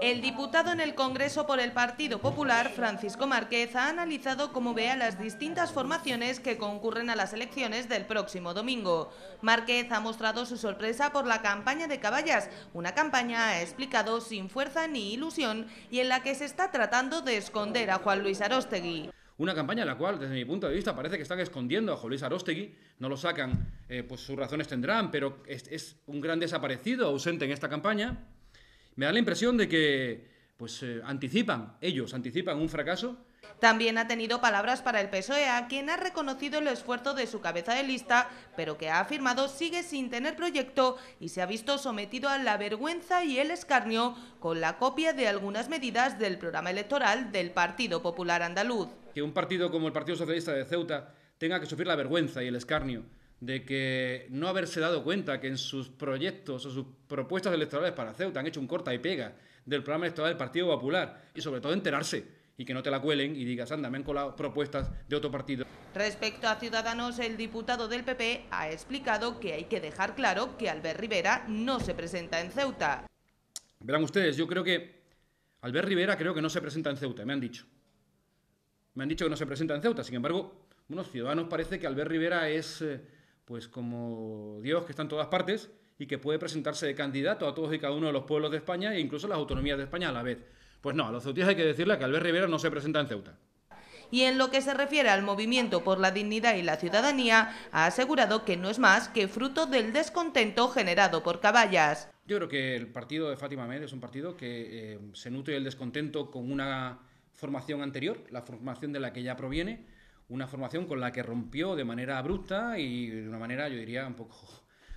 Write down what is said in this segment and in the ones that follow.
El diputado en el Congreso por el Partido Popular, Francisco Márquez, ha analizado cómo ve a las distintas formaciones que concurren a las elecciones del próximo domingo. Márquez ha mostrado su sorpresa por la campaña de caballas, una campaña, ha explicado, sin fuerza ni ilusión y en la que se está tratando de esconder a Juan Luis Arostegui. Una campaña en la cual, desde mi punto de vista, parece que están escondiendo a Juan Luis Arostegui, no lo sacan, eh, pues sus razones tendrán, pero es un gran desaparecido ausente en esta campaña me da la impresión de que pues eh, anticipan, ellos anticipan un fracaso. También ha tenido palabras para el PSOE, a quien ha reconocido el esfuerzo de su cabeza de lista, pero que ha afirmado sigue sin tener proyecto y se ha visto sometido a la vergüenza y el escarnio con la copia de algunas medidas del programa electoral del Partido Popular Andaluz. Que un partido como el Partido Socialista de Ceuta tenga que sufrir la vergüenza y el escarnio de que no haberse dado cuenta que en sus proyectos o sus propuestas electorales para Ceuta han hecho un corta y pega del programa electoral del Partido Popular y sobre todo enterarse y que no te la cuelen y digas, anda, me han colado propuestas de otro partido. Respecto a Ciudadanos, el diputado del PP ha explicado que hay que dejar claro que Albert Rivera no se presenta en Ceuta. Verán ustedes, yo creo que Albert Rivera creo que no se presenta en Ceuta, me han dicho. Me han dicho que no se presenta en Ceuta, sin embargo, unos ciudadanos parece que Albert Rivera es... Eh, pues como Dios que está en todas partes y que puede presentarse de candidato a todos y cada uno de los pueblos de España e incluso las autonomías de España a la vez. Pues no, a los ceutíes hay que decirle que Albert Rivera no se presenta en Ceuta y en lo que se refiere al movimiento por la dignidad y la ciudadanía, ha asegurado que no es más que fruto del descontento generado por Caballas. Yo creo que el partido de Fátima Med es un partido que eh, se nutre del descontento con una formación anterior, la formación de la que ya proviene, una formación con la que rompió de manera abrupta y de una manera, yo diría, un poco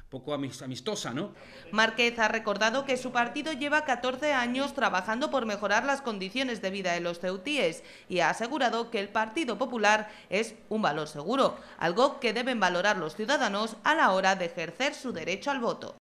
poco amistosa, ¿no? Márquez ha recordado que su partido lleva 14 años trabajando por mejorar las condiciones de vida de los ceutíes y ha asegurado que el Partido Popular es un valor seguro, algo que deben valorar los ciudadanos a la hora de ejercer su derecho al voto.